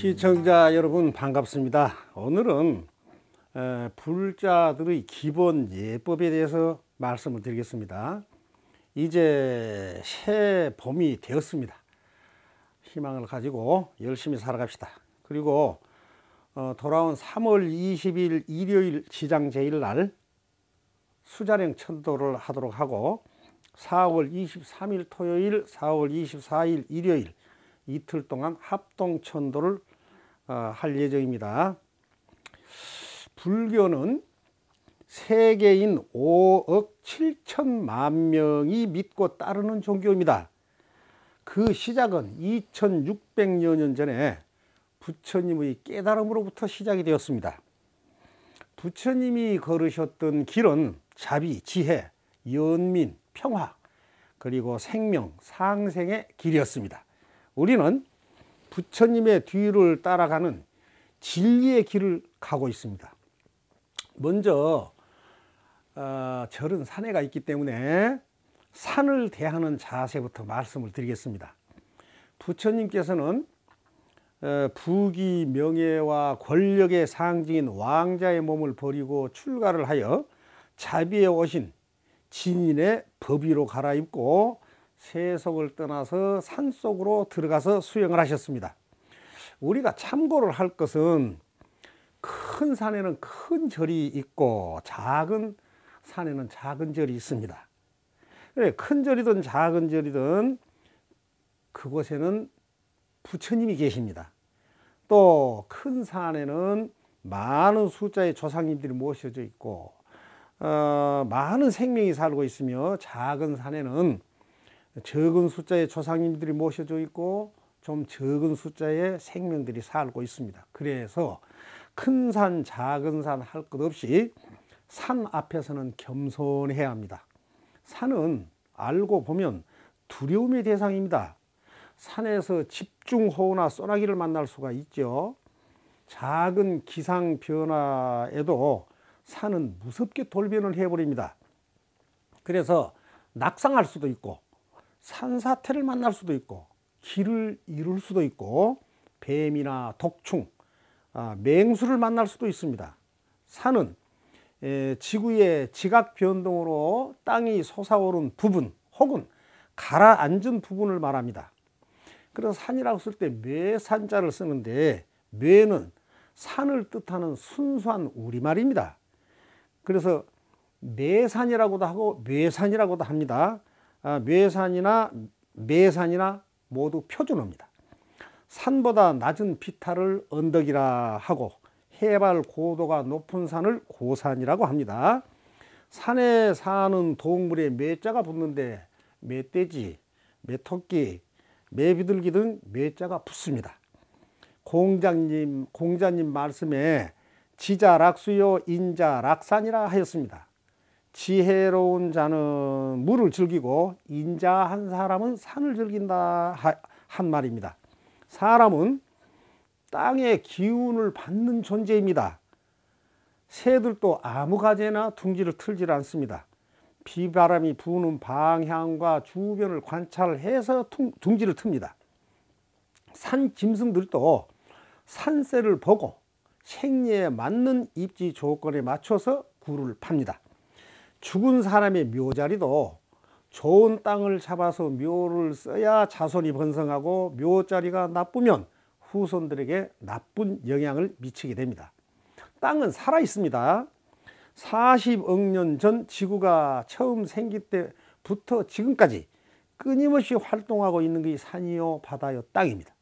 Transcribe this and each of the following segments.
시청자 여러분 반갑습니다. 오늘은 불자들의 기본 예법에 대해서 말씀을 드리겠습니다. 이제 새 봄이 되었습니다. 희망을 가지고 열심히 살아갑시다. 그리고 어, 돌아온 3월 20일 일요일 지장 제1날 수자령 천도를 하도록 하고 4월 23일 토요일, 4월 24일 일요일 이틀 동안 합동천도를 어, 할 예정입니다. 불교는 세계인 5억 7천만 명이 믿고 따르는 종교입니다. 그 시작은 2600여 전에 부처님의 깨달음으로부터 시작이 되었습니다. 부처님이 걸으셨던 길은 자비, 지혜, 연민, 평화, 그리고 생명, 상생의 길이었습니다. 우리는 부처님의 뒤를 따라가는 진리의 길을 가고 있습니다. 먼저 어, 절은 산에가 있기 때문에 산을 대하는 자세부터 말씀을 드리겠습니다. 부처님께서는 어, 부귀 명예와 권력의 상징인 왕자의 몸을 버리고 출가를 하여 자비에 오신 진인의 법위로 갈아입고 세속을 떠나서 산속으로 들어가서 수영을 하셨습니다. 우리가 참고를 할 것은 큰 산에는 큰 절이 있고 작은 산에는 작은 절이 있습니다. 큰 절이든 작은 절이든 그곳에는 부처님이 계십니다. 또 큰 산에는 많은 숫자의 조상님들이 모셔져 있고 어, 많은 생명이 살고 있으며 작은 산에는 적은 숫자의 초상님들이 모셔져 있고 좀 적은 숫자의 생명들이 살고 있습니다. 그래서 큰 산, 작은 산 할 것 없이 산 앞에서는 겸손해야 합니다. 산은 알고 보면 두려움의 대상입니다. 산에서 집중호우나 소나기를 만날 수가 있죠. 작은 기상 변화에도 산은 무섭게 돌변을 해버립니다. 그래서 낙상할 수도 있고 산사태를 만날 수도 있고 길을 잃을 수도 있고 뱀이나 독충, 아, 맹수를 만날 수도 있습니다. 산은 에, 지구의 지각 변동으로 땅이 솟아오른 부분 혹은 가라앉은 부분을 말합니다. 그래서 산이라고 쓸 때 매산자를 쓰는데 매는 산을 뜻하는 순수한 우리말입니다. 그래서 매산이라고도 하고 매산이라고도 합니다. 아, 뇌산이나 매산이나 모두 표준어입니다. 산보다 낮은 비탈을 언덕이라 하고 해발 고도가 높은 산을 고산이라고 합니다. 산에 사는 동물의 매자가 붙는데 멧돼지, 메토끼, 메비둘기 등 매자가 붙습니다. 공장님, 공자님 말씀에 지자락수요 인자락산이라 하였습니다. 지혜로운 자는 물을 즐기고 인자한 사람은 산을 즐긴다 한 말입니다. 사람은 땅의 기운을 받는 존재입니다. 새들도 아무 가지나 둥지를 틀질 않습니다. 비바람이 부는 방향과 주변을 관찰해서 둥지를 틉니다. 산 짐승들도 산세를 보고 생리에 맞는 입지 조건에 맞춰서 굴을 팝니다. 죽은 사람의 묘자리도 좋은 땅을 잡아서 묘를 써야 자손이 번성하고 묘자리가 나쁘면 후손들에게 나쁜 영향을 미치게 됩니다. 땅은 살아 있습니다. 40억 년 전 지구가 처음 생길 때부터 지금까지 끊임없이 활동하고 있는 게 산이요 바다요 땅입니다.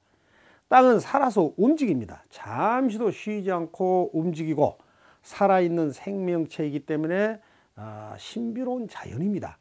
땅은 살아서 움직입니다. 잠시도 쉬지 않고 움직이고 살아있는 생명체이기 때문에 아, 신비로운 자연입니다.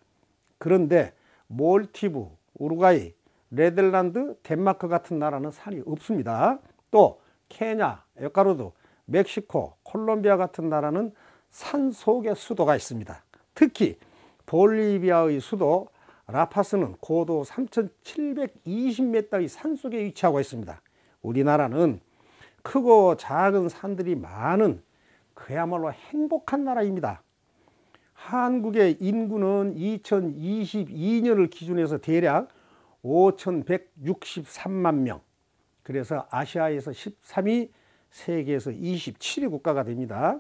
그런데 몰티브, 우루과이, 네덜란드, 덴마크 같은 나라는 산이 없습니다. 또 케냐, 에콰도르, 멕시코, 콜롬비아 같은 나라는 산 속에 수도가 있습니다. 특히 볼리비아의 수도 라파스는 고도 3,720m의 산 속에 위치하고 있습니다. 우리나라는 크고 작은 산들이 많은 그야말로 행복한 나라입니다. 한국의 인구는 2022년을 기준해서 대략 5,163만 명. 그래서 아시아에서 13위, 세계에서 27위 국가가 됩니다.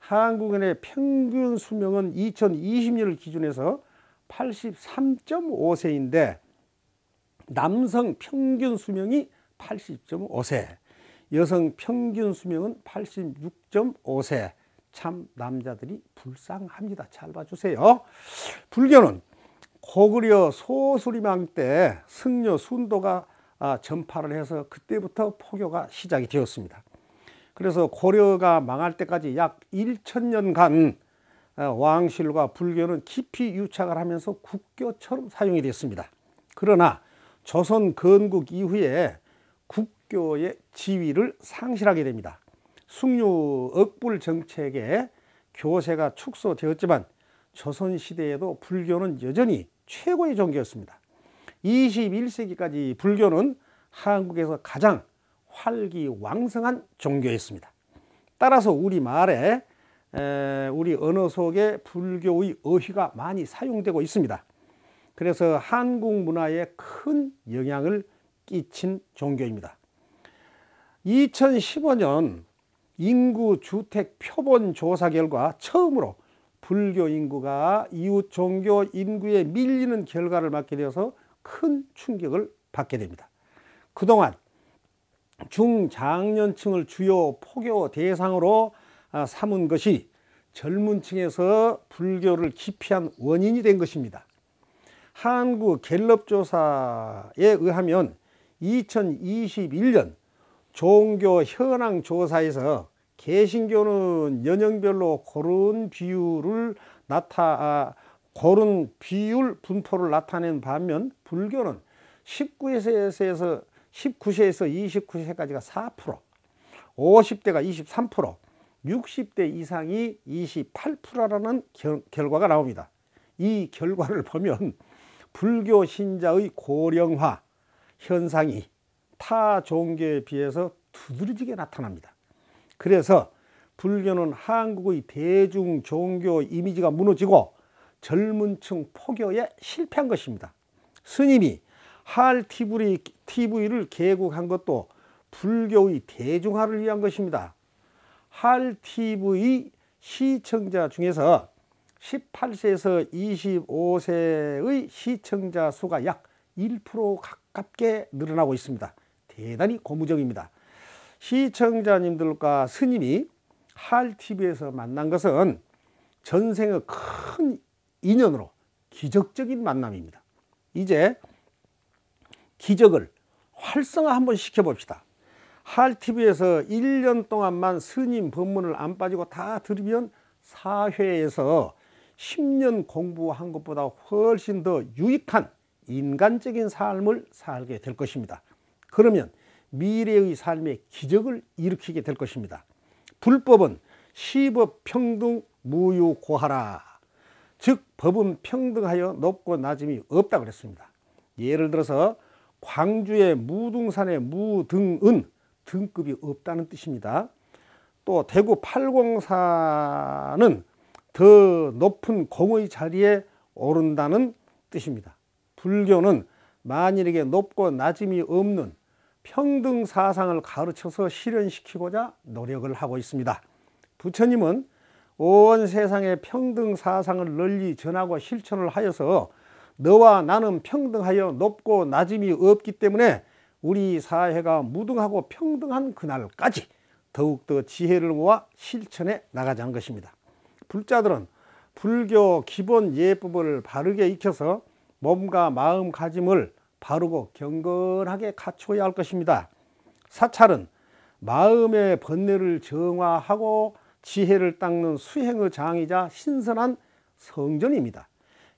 한국인의 평균 수명은 2020년을 기준해서 83.5세인데 남성 평균 수명이 80.5세, 여성 평균 수명은 86.5세, 참 남자들이 불쌍합니다. 잘 봐주세요. 불교는 고구려 소수리망 때 승려 순도가 아, 전파를 해서 그때부터 포교가 시작이 되었습니다. 그래서 고려가 망할 때까지 약 1천년간 아, 왕실과 불교는 깊이 유착을 하면서 국교처럼 사용이 됐습니다. 그러나 조선 건국 이후에 국교의 지위를 상실하게 됩니다. 숙류 억불 정책에 교세가 축소되었지만 조선시대에도 불교는 여전히 최고의 종교였습니다. 21세기까지 불교는 한국에서 가장 활기왕성한 종교였습니다. 따라서 우리말에 우리 언어 속에 불교의 어휘가 많이 사용되고 있습니다. 그래서 한국 문화에 큰 영향을 끼친 종교입니다. 2015년 인구 주택 표본 조사 결과 처음으로 불교 인구가 이웃 종교 인구에 밀리는 결과를 맞게 되어서 큰 충격을 받게 됩니다. 그동안 중장년층을 주요 포교 대상으로 아, 삼은 것이 젊은 층에서 불교를 기피한 원인이 된 것입니다. 한국 갤럽 조사에 의하면 2021년 종교 현황 조사에서 개신교는 연령별로 고른 비율을 나타 아, 고른 비율 분포를 나타낸 반면 불교는 19세에서 19세에서 29세까지가 4%, 50대가 23%, 60대 이상이 28%라는 결, 결과가 나옵니다. 이 결과를 보면 불교 신자의 고령화 현상이 타 종교에 비해서 두드러지게 나타납니다. 그래서 불교는 한국의 대중 종교 이미지가 무너지고 젊은 층 포교에 실패한 것입니다. 스님이 할 TV, TV를 개국한 것도 불교의 대중화를 위한 것입니다. 할 TV 시청자 중에서 18세에서 25세의 시청자 수가 약 1% 가깝게 늘어나고 있습니다. 대단히 고무적입니다. 시청자님들과 스님이 할TV에서 만난 것은 전생의 큰 인연으로 기적적인 만남입니다. 이제 기적을 활성화 한번 시켜봅시다. 할TV에서 1년 동안만 스님 법문을 안 빠지고 다 들으면 사회에서 10년 공부한 것보다 훨씬 더 유익한 인간적인 삶을 살게 될 것입니다. 그러면 미래의 삶에 기적을 일으키게 될 것입니다. 불법은 시법평등 무유고하라. 즉 법은 평등하여 높고 낮음이 없다 그랬습니다. 예를 들어서 광주의 무등산의 무등은 등급이 없다는 뜻입니다. 또 대구 팔공산은 더 높은 공의 자리에 오른다는 뜻입니다. 불교는 만일에게 높고 낮음이 없는 평등 사상을 가르쳐서 실현시키고자 노력을 하고 있습니다. 부처님은 온 세상에 평등 사상을 널리 전하고 실천을 하여서 너와 나는 평등하여 높고 낮음이 없기 때문에 우리 사회가 무등하고 평등한 그날까지 더욱더 지혜를 모아 실천해 나가자는 것입니다. 불자들은 불교 기본 예법을 바르게 익혀서 몸과 마음가짐을 바르고 경건하게 갖춰야 할 것입니다. 사찰은 마음의 번뇌를 정화하고 지혜를 닦는 수행의 장이자 신선한 성전입니다.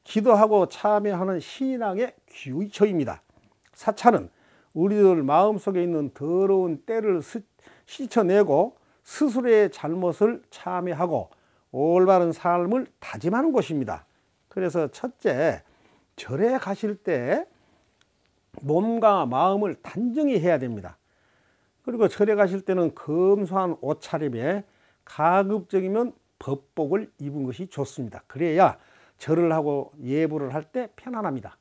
기도하고 참여하는 신앙의 기우처입니다. 사찰은 우리들 마음속에 있는 더러운 때를 씻어내고 스스로의 잘못을 참여하고 올바른 삶을 다짐하는 곳입니다. 그래서 첫째 절에 가실 때 몸과 마음을 단정히 해야 됩니다. 그리고 절에 가실 때는 검소한 옷차림에 가급적이면 법복을 입은 것이 좋습니다. 그래야 절을 하고 예불을 할 때 편안합니다.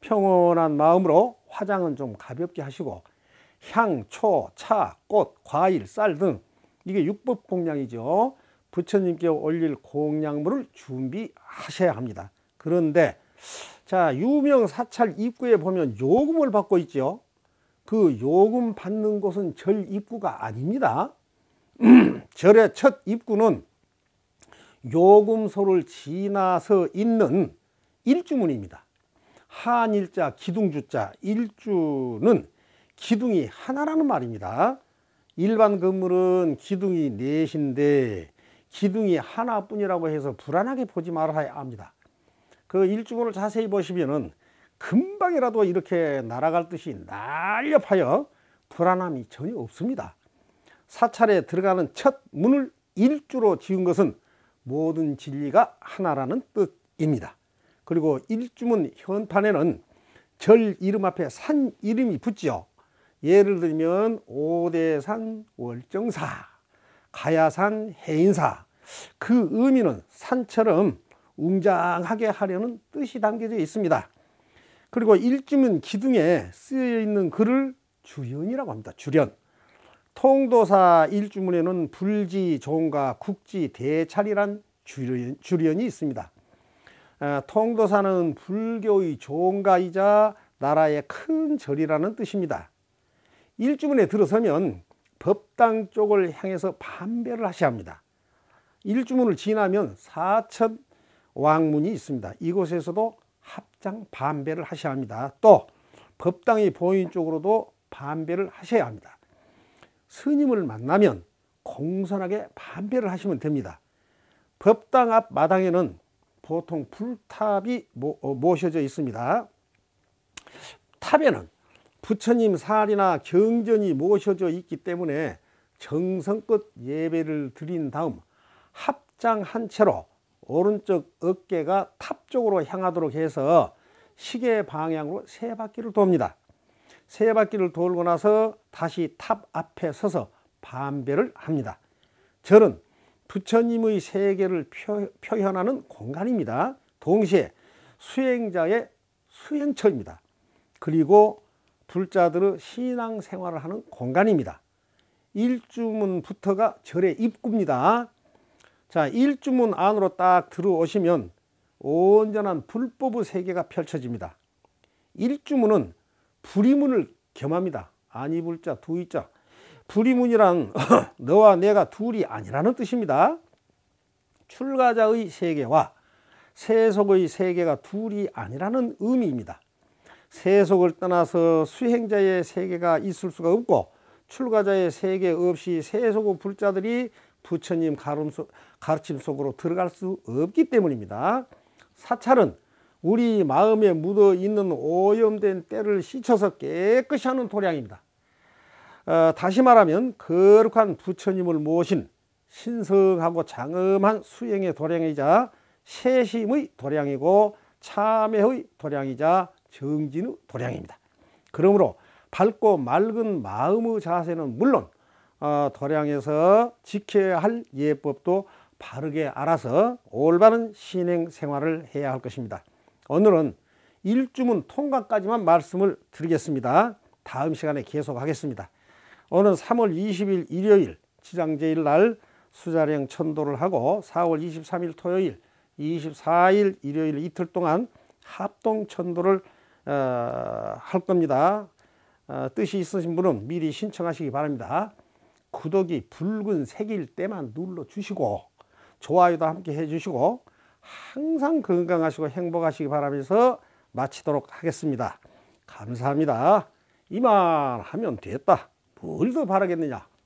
평온한 마음으로 화장은 좀 가볍게 하시고 향, 초, 차, 꽃, 과일, 쌀 등 이게 육법 공양이죠. 부처님께 올릴 공양물을 준비하셔야 합니다. 그런데 자 유명 사찰 입구에 보면 요금을 받고 있죠 그 요금 받는 곳은 절 입구가 아닙니다 절의 첫 입구는 요금소를 지나서 있는 일주문입니다 한일자 기둥주자 일주는 기둥이 하나라는 말입니다 일반 건물은 기둥이 넷인데 기둥이 하나뿐이라고 해서 불안하게 보지 말아야 합니다 그 일주문을 자세히 보시면은 금방이라도 이렇게 날아갈 듯이 날렵하여 불안함이 전혀 없습니다. 사찰에 들어가는 첫 문을 일주로 지은 것은 모든 진리가 하나라는 뜻입니다. 그리고 일주문 현판에는 절 이름 앞에 산 이름이 붙지요. 예를 들면 오대산 월정사, 가야산 해인사. 그 의미는 산처럼 웅장하게 하려는 뜻이 담겨져 있습니다. 그리고 일주문 기둥에 쓰여 있는 글을 주연이라고 합니다. 주연. 통도사 일주문에는 불지, 종가, 국지, 대찰이란 주련, 주련이 있습니다. 아, 통도사는 불교의 종가이자 나라의 큰 절이라는 뜻입니다. 일주문에 들어서면 법당 쪽을 향해서 반배를 하셔야 합니다. 일주문을 지나면 사천 왕문이 있습니다. 이곳에서도 합장 반배를 하셔야 합니다. 또 법당이 보인 쪽으로도 반배를 하셔야 합니다. 스님을 만나면 공손하게 반배를 하시면 됩니다. 법당 앞 마당에는 보통 불탑이 어, 모셔져 있습니다. 탑에는 부처님 살이나 경전이 모셔져 있기 때문에 정성껏 예배를 드린 다음 합장한 채로 오른쪽 어깨가 탑 쪽으로 향하도록 해서 시계 방향으로 세 바퀴를 돕니다. 세 바퀴를 돌고 나서 다시 탑 앞에 서서 반배를 합니다. 절은 부처님의 세계를 표현하는 공간입니다. 동시에 수행자의 수행처입니다. 그리고 불자들의 신앙생활을 하는 공간입니다. 일주문부터가 절의 입구입니다. 자, 일주문 안으로 딱 들어오시면 온전한 불법의 세계가 펼쳐집니다. 일주문은 불이문을 겸합니다. 안이불자 두이자 불이문이란 너와 내가 둘이 아니라는 뜻입니다. 출가자의 세계와 세속의 세계가 둘이 아니라는 의미입니다. 세속을 떠나서 수행자의 세계가 있을 수가 없고 출가자의 세계 없이 세속의 불자들이 부처님 가르침 속으로 들어갈 수 없기 때문입니다. 사찰은 우리 마음에 묻어 있는 오염된 때를 씻어서 깨끗이 하는 도량입니다. 어, 다시 말하면 거룩한 부처님을 모신 신성하고 장엄한 수행의 도량이자 세심의 도량이고 참회의 도량이자 정진의 도량입니다. 그러므로 밝고 맑은 마음의 자세는 물론 어, 도량에서 지켜야 할 예법도 바르게 알아서 올바른 신행 생활을 해야 할 것입니다. 오늘은 일주문 통과까지만 말씀을 드리겠습니다. 다음 시간에 계속하겠습니다. 오늘 3월 20일 일요일 지장제일 날 수자령 천도를 하고 4월 23일 토요일 24일 일요일 이틀 동안 합동 천도를 어, 할 겁니다. 어, 뜻이 있으신 분은 미리 신청하시기 바랍니다. 구독이 붉은 색일 때만 눌러주시고 좋아요도 함께 해주시고 항상 건강하시고 행복하시기 바라면서 마치도록 하겠습니다. 감사합니다. 이만 하면 됐다. 뭘 더 바라겠느냐.